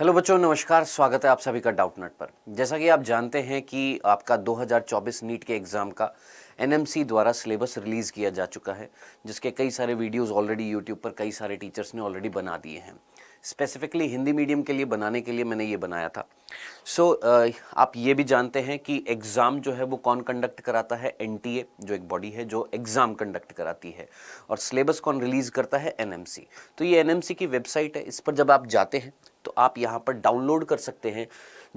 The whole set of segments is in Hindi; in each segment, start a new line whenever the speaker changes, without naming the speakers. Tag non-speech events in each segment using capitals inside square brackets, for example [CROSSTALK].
हेलो बच्चों नमस्कार स्वागत है आप सभी का डाउट नट पर जैसा कि आप जानते हैं कि आपका 2024 नीट के एग्ज़ाम का एनएमसी द्वारा सिलेबस रिलीज़ किया जा चुका है जिसके कई सारे वीडियोस ऑलरेडी यूट्यूब पर कई सारे टीचर्स ने ऑलरेडी बना दिए हैं स्पेसिफिकली हिंदी मीडियम के लिए बनाने के लिए मैंने ये बनाया था सो so, uh, आप ये भी जानते हैं कि एग्ज़ाम जो है वो कौन कंडक्ट कराता है एन जो एक बॉडी है जो एग्ज़ाम कंडक्ट कराती है और सिलेबस कौन रिलीज़ करता है एन तो ये एन की वेबसाइट है इस पर जब आप जाते हैं तो आप यहाँ पर डाउनलोड कर सकते हैं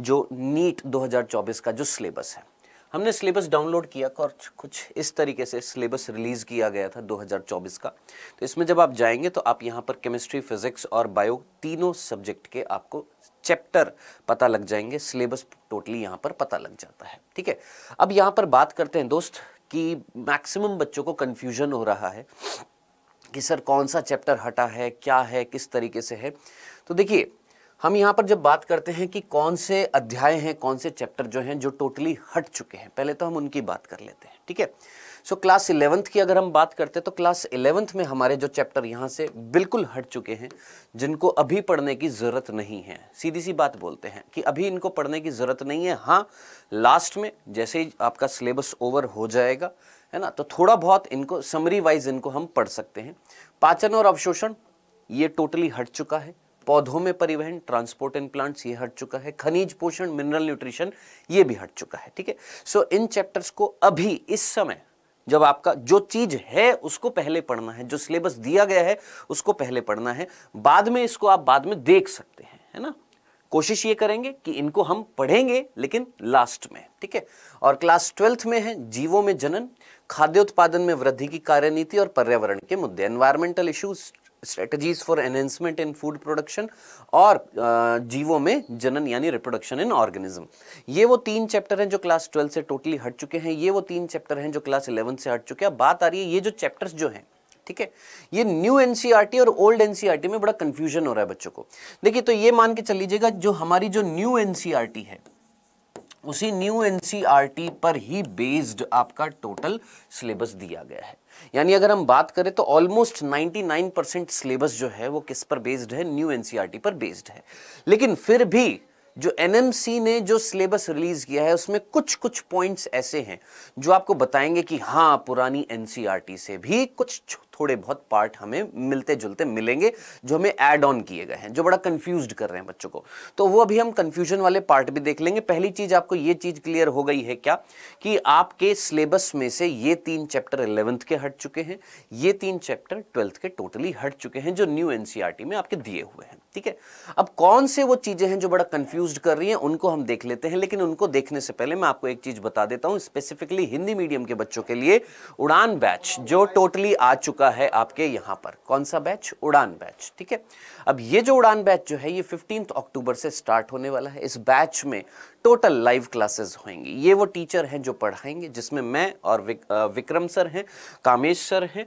जो नीट 2024 का जो सिलेबस है हमने सिलेबस डाउनलोड किया और कुछ इस तरीके से सिलेबस रिलीज़ किया गया था 2024 का तो इसमें जब आप जाएंगे तो आप यहाँ पर केमिस्ट्री फिजिक्स और बायो तीनों सब्जेक्ट के आपको चैप्टर पता लग जाएंगे सिलेबस टोटली यहाँ पर पता लग जाता है ठीक है अब यहाँ पर बात करते हैं दोस्त कि मैक्सिमम बच्चों को कन्फ्यूजन हो रहा है कि सर कौन सा चैप्टर हटा है क्या है किस तरीके से है तो देखिए हम यहाँ पर जब बात करते हैं कि कौन से अध्याय हैं कौन से चैप्टर जो हैं जो टोटली हट चुके हैं पहले तो हम उनकी बात कर लेते हैं ठीक है सो क्लास इलेवंथ की अगर हम बात करते हैं तो क्लास इलेवंथ में हमारे जो चैप्टर यहाँ से बिल्कुल हट चुके हैं जिनको अभी पढ़ने की ज़रूरत नहीं है सीधी सी बात बोलते हैं कि अभी इनको पढ़ने की ज़रूरत नहीं है हाँ लास्ट में जैसे ही आपका सिलेबस ओवर हो जाएगा है ना तो थोड़ा बहुत इनको समरी वाइज इनको हम पढ़ सकते हैं पाचन और अवशोषण ये टोटली हट चुका है पौधों में परिवहन ट्रांसपोर्ट एंड प्लांट्स ये हट चुका है खनिज पोषण मिनरल न्यूट्रिशन ये भी हट चुका है ठीक है सो इन चैप्टर्स को अभी इस समय जब आपका जो चीज है उसको पहले पढ़ना है जो सिलेबस दिया गया है उसको पहले पढ़ना है बाद में इसको आप बाद में देख सकते हैं है ना कोशिश ये करेंगे कि इनको हम पढ़ेंगे लेकिन लास्ट में ठीक है और क्लास ट्वेल्थ में है जीवों में जनन खाद्य उत्पादन में वृद्धि की कार्यनीति और पर्यावरण के मुद्दे environmental issues strategies for enhancement in food production और जीवों में जनन यानी रिप्रोडक्शन इन ऑर्गेनिज्म ये वो तीन चैप्टर हैं जो क्लास ट्वेल्व से टोटली हट चुके हैं ये वो तीन चैप्टर हैं जो क्लास इलेवन से हट चुके हैं बात आ रही है ये जो चैप्टर्स जो हैं ठीक है ये न्यू एनसीईआरटी e और ओल्ड एनसीईआरटी e में बड़ा कंफ्यूजन हो रहा है बच्चों को देखिए तो ये मान के चल लीजिएगा जो हमारी जो न्यू एनसीईआरटी e है उसी न्यू एनसीईआरटी e पर ही बेस्ड आपका टोटल सिलेबस दिया गया है यानी अगर हम बात करें तो ऑलमोस्ट 99 परसेंट सिलेबस जो है वो किस पर बेस्ड है न्यू एनसीईआरटी e पर बेस्ड है लेकिन फिर भी जो एनएमसी ने जो सिलेबस रिलीज किया है उसमें कुछ कुछ पॉइंट्स ऐसे हैं जो आपको बताएंगे कि हाँ पुरानी एनसीईआरटी e से भी कुछ थोड़े बहुत पार्ट हमें मिलते जुलते मिलेंगे जो हमें ऐड ऑन किए गए हैं जो बड़ा कन्फ्यूज कर रहे हैं बच्चों को तो वो अभी हम कंफ्यूजन वाले पार्ट भी देख लेंगे पहली चीज आपको ये चीज क्लियर हो गई है क्या कि आपके सिलेबस में से ये तीन चैप्टर इलेवंथ के हट चुके हैं ये तीन चैप्टर ट्वेल्थ के टोटली हट चुके हैं जो न्यू एनसीईआरटी e में आपके दिए हुए हैं ठीक है अब कौन से वो चीजें हैं जो बड़ा कंफ्यूज कर रही है उनको हम देख लेते हैं लेकिन उनको देखने से पहले मैं आपको एक चीज बता देता हूं स्पेसिफिकली हिंदी मीडियम के बच्चों के लिए उड़ान बैच जो टोटली आ चुका चुका है आपके यहाँ पर कौन सा बैच उड़ान बैच ठीक है अब ये जो उड़ान बैच जो है ये फिफ्टीन अक्टूबर से स्टार्ट होने वाला है इस बैच में टोटल लाइव क्लासेस होंगी ये वो टीचर हैं जो पढ़ाएंगे जिसमें मैं और विक, विक्रम सर हैं कामेश सर हैं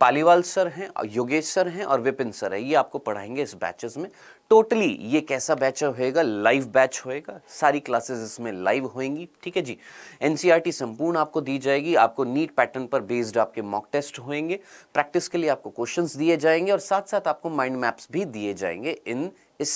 पालीवाल सर हैं योगेश सर हैं और विपिन सर है ये आपको पढ़ाएंगे इस बैचेस में टोटली ये कैसा बैच होएगा लाइव बैच होएगा सारी क्लासेस इसमें लाइव होएंगी ठीक है जी एनसीईआरटी e संपूर्ण आपको दी जाएगी आपको नीट पैटर्न पर बेस्ड आपके मॉक टेस्ट होंगे प्रैक्टिस के लिए आपको क्वेश्चंस दिए जाएंगे और साथ साथ आपको माइंड मैप्स भी दिए जाएंगे इन इस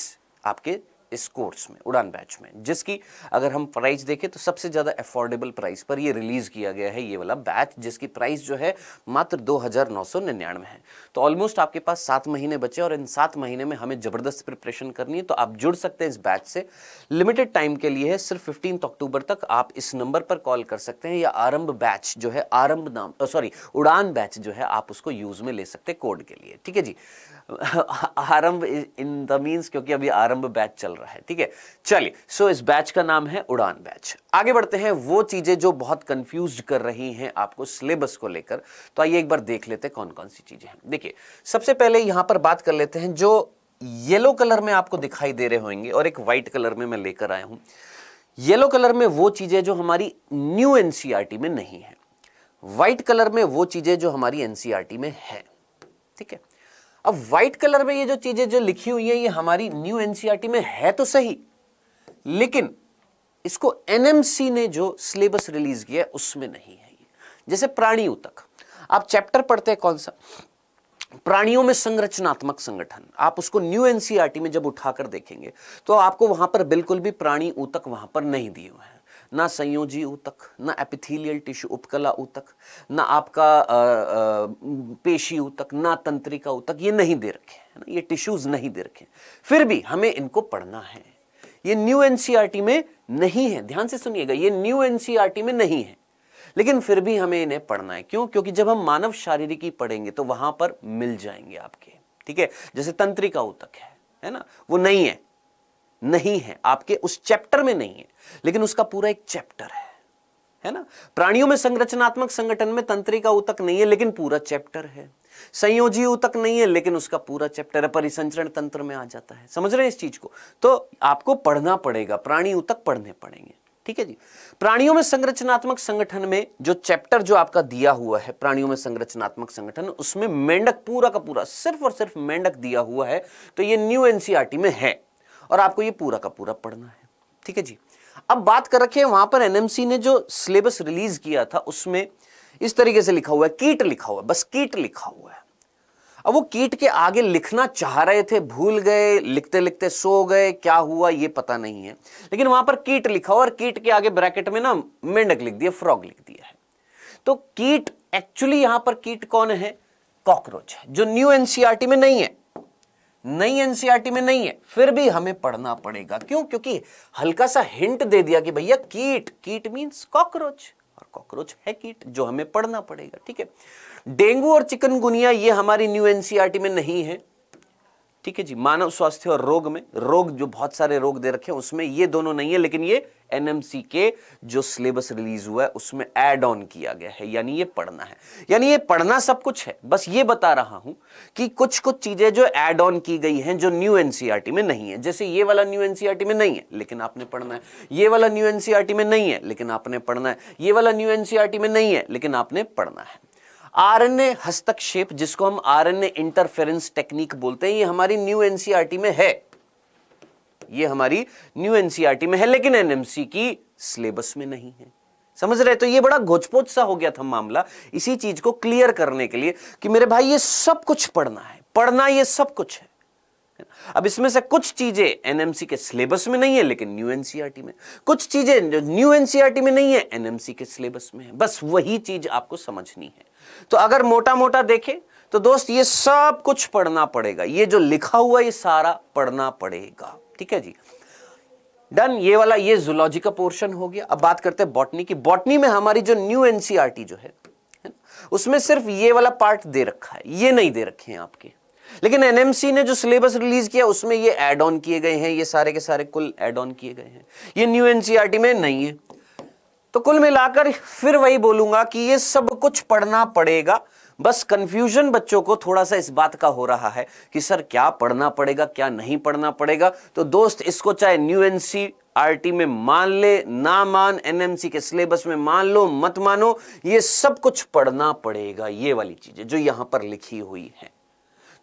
आपके इस कोर्स में उड़ान बैच में जिसकी अगर हम प्राइस देखें तो सबसे ज़्यादा अफोर्डेबल प्राइस पर ये रिलीज़ किया गया है ये वाला बैच जिसकी प्राइस जो है मात्र दो हज़ार नौ सौ निन्यानवे है तो ऑलमोस्ट आपके पास सात महीने बचे और इन सात महीने में हमें ज़बरदस्त प्रिपरेशन करनी है तो आप जुड़ सकते हैं इस बैच से लिमिटेड टाइम के लिए है सिर्फ फिफ्टीन अक्टूबर तक आप इस नंबर पर कॉल कर सकते हैं या आरंभ बैच जो है आरंभ नाम सॉरी उड़ान बैच जो है आप उसको यूज़ में ले सकते हैं कोड के लिए ठीक है जी [LAUGHS] आरंभ इन द मीन्स क्योंकि अभी आरंभ बैच चल रहा है ठीक है चलिए सो इस बैच का नाम है उड़ान बैच आगे बढ़ते हैं वो चीजें जो बहुत कंफ्यूज कर रही हैं आपको सिलेबस को लेकर तो आइए एक बार देख लेते हैं कौन कौन सी चीजें हैं देखिए सबसे पहले यहां पर बात कर लेते हैं जो येलो कलर में आपको दिखाई दे रहे होंगे और एक व्हाइट कलर में मैं लेकर आया हूं येलो कलर में वो चीजें जो हमारी न्यू एनसीआरटी e में नहीं है व्हाइट कलर में वो चीजें जो हमारी एनसीआरटी e में है ठीक है अब व्हाइट कलर में ये जो चीजें जो लिखी हुई हैं ये हमारी न्यू एनसीईआरटी e में है तो सही लेकिन इसको एनएमसी ने जो सिलेबस रिलीज किया है उसमें नहीं है ये जैसे प्राणी उतक आप चैप्टर पढ़ते हैं कौन सा प्राणियों में संरचनात्मक संगठन आप उसको न्यू एनसीआरटी e में जब उठाकर देखेंगे तो आपको वहां पर बिल्कुल भी प्राणी ऊतक वहां पर नहीं दिए हुए हैं ना संयोजी ऊतक ना एपिथेलियल टिश्यू उपकला ऊतक ना आपका पेशी ऊतक ना तंत्रिका ऊतक ये नहीं दे रखे है ना ये टिश्यूज नहीं दे रखे फिर भी हमें इनको पढ़ना है ये न्यू एनसीईआरटी e में नहीं है ध्यान से सुनिएगा ये न्यू एनसीईआरटी e में नहीं है लेकिन फिर भी हमें इन्हें पढ़ना है क्यों क्योंकि जब हम मानव शारीरिकी पढ़ेंगे तो वहां पर मिल जाएंगे आपके ठीक है जैसे तंत्रिका ऊतक है है ना वो नहीं है नहीं है आपके उस चैप्टर में नहीं है लेकिन उसका पूरा एक चैप्टर है है ना प्राणियों में संरचनात्मक संगठन में तंत्री का उतक नहीं है लेकिन पूरा चैप्टर है संयोजी उतक नहीं है लेकिन उसका पूरा चैप्टर है परिसंचरण तंत्र में आ जाता है समझ रहे हैं इस चीज को तो आपको पढ़ना पड़ेगा प्राणी उतक पढ़ने पड़ेंगे ठीक है जी प्राणियों में संरचनात्मक संगठन में जो चैप्टर जो आपका दिया हुआ है प्राणियों में संरचनात्मक संगठन उसमें मेंढक पूरा का पूरा सिर्फ और सिर्फ मेंढक दिया हुआ है तो ये न्यू एनसीआरटी में है और आपको ये पूरा का पूरा पढ़ना है ठीक है जी अब बात कर रखे वहां पर एनएमसी ने जो सिलेबस रिलीज किया था उसमें इस तरीके से लिखा हुआ है कीट लिखा हुआ है बस कीट लिखा हुआ है अब वो कीट के आगे लिखना चाह रहे थे भूल गए लिखते लिखते सो गए क्या हुआ ये पता नहीं है लेकिन वहां पर कीट लिखा हुआ और कीट के आगे ब्रैकेट में ना मेंढक लिख दिया फ्रॉग लिख दिया है तो कीट एक्चुअली यहां पर कीट कौन है कॉकरोच है जो न्यू एनसीआरटी e में नहीं है नई एनसीईआरटी e में नहीं है फिर भी हमें पढ़ना पड़ेगा क्यों क्योंकि हल्का सा हिंट दे दिया कि भैया कीट कीट मीन्स कॉकरोच और कॉकरोच है कीट जो हमें पढ़ना पड़ेगा ठीक है डेंगू और चिकनगुनिया ये हमारी न्यू एनसीईआरटी e में नहीं है ठीक है जी मानव स्वास्थ्य और रोग में रोग जो बहुत सारे रोग दे रखे हैं उसमें ये दोनों नहीं है लेकिन ये एनएमसी के जो सिलेबस रिलीज हुआ है उसमें एड ऑन किया गया है यानी ये पढ़ना है यानी ये पढ़ना सब कुछ है बस ये बता रहा हूं कि कुछ कुछ चीजें जो एड ऑन की गई हैं जो न्यू एनसीआरटी e में नहीं है जैसे ये वाला न्यू एनसीआरटी e में नहीं है लेकिन आपने पढ़ना है ये वाला न्यू एनसीआरटी e में नहीं है लेकिन आपने पढ़ना है ये वाला न्यू एनसीआरटी में नहीं है लेकिन आपने पढ़ना है आरएनए हस्तक्षेप जिसको हम आरएनए इंटरफेरेंस टेक्निक बोलते हैं ये हमारी न्यू एनसीईआरटी e में है ये हमारी न्यू एनसीईआरटी e में है लेकिन एनएमसी की सिलेबस में नहीं है समझ रहे तो ये बड़ा घोचपोच सा हो गया था मामला इसी चीज को क्लियर करने के लिए कि मेरे भाई ये सब कुछ पढ़ना है पढ़ना ये सब कुछ है अब इसमें से कुछ चीजें एनएमसी के सिलेबस में नहीं है लेकिन न्यू एनसीईआरटी e में कुछ चीजें जो न्यू एनसीईआरटी में नहीं है एनएमसी के सिलेबस में है बस वही चीज आपको समझनी है तो अगर मोटा मोटा देखें तो दोस्त ये सब कुछ पढ़ना पड़ेगा ये जो लिखा हुआ ये सारा पढ़ना पड़ेगा ठीक है जी डन ये वाला ये जुलॉजी का पोर्शन हो गया अब बात करते हैं बॉटनी की बॉटनी में हमारी जो न्यू एनसीईआरटी e जो है, है उसमें सिर्फ ये वाला पार्ट दे रखा है ये नहीं दे रखे हैं आपके लेकिन एनएमसी ने जो सिलेबस रिलीज किया उसमें ये एड ऑन किए गए हैं ये सारे के सारे कुल एड ऑन किए गए हैं ये न्यू एनसीईआरटी e में नहीं है तो कुल मिलाकर फिर वही बोलूंगा कि ये सब कुछ पढ़ना पड़ेगा बस कंफ्यूजन बच्चों को थोड़ा सा इस बात का हो रहा है कि सर क्या पढ़ना पड़ेगा क्या नहीं पढ़ना पड़ेगा तो दोस्त इसको चाहे न्यू एन सी आरटी में मान ले ना मान एनएमसी के सिलेबस में मान लो मत मानो ये सब कुछ पढ़ना पड़ेगा ये वाली चीजें जो यहां पर लिखी हुई है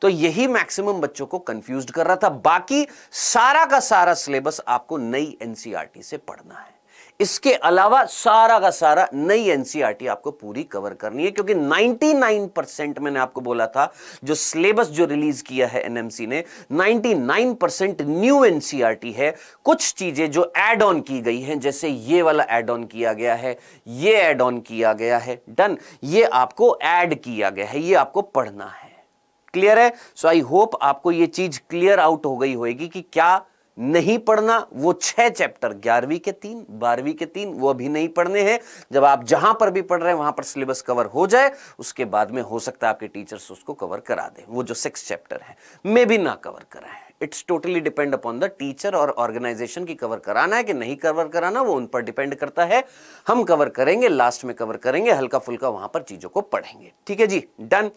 तो यही मैक्सिमम बच्चों को कंफ्यूज कर रहा था बाकी सारा का सारा सिलेबस आपको नई एनसीआरटी से पढ़ना है इसके अलावा सारा का सारा नई एनसीईआरटी आपको पूरी कवर करनी है क्योंकि 99 परसेंट मैंने आपको बोला था जो सिलेबस जो रिलीज किया है एनएमसी ने 99 परसेंट न्यू एनसीईआरटी है कुछ चीजें जो एड ऑन की गई हैं जैसे ये वाला एड ऑन किया गया है ये एड ऑन किया गया है डन ये आपको एड किया गया है ये आपको पढ़ना है क्लियर है सो आई होप आपको ये चीज क्लियर आउट हो गई होगी कि क्या नहीं पढ़ना वो छह चैप्टर ग्यारहवीं के तीन बारहवीं के तीन वो अभी नहीं पढ़ने हैं जब आप जहां पर भी पढ़ रहे हैं वहां पर सिलेबस कवर हो जाए उसके बाद में हो सकता है आपके टीचर्स उसको कवर करा दें वो जो सिक्स चैप्टर है मे भी ना कवर कराएं it's totally depend upon the teacher और ऑर्गेनाइजेशन की कवर कराना है कि नहीं कवर कराना वो उन पर डिपेंड करता है हम कवर करेंगे लास्ट में कवर करेंगे हल्का फुल्का वहां पर चीजों को पढ़ेंगे ठीक है जी डन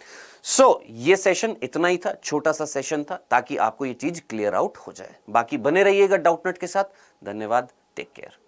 सो so, ये सेशन इतना ही था छोटा सा सेशन था ताकि आपको ये चीज क्लियर आउट हो जाए बाकी बने रहिएगा डाउटनेट के साथ धन्यवाद टेक केयर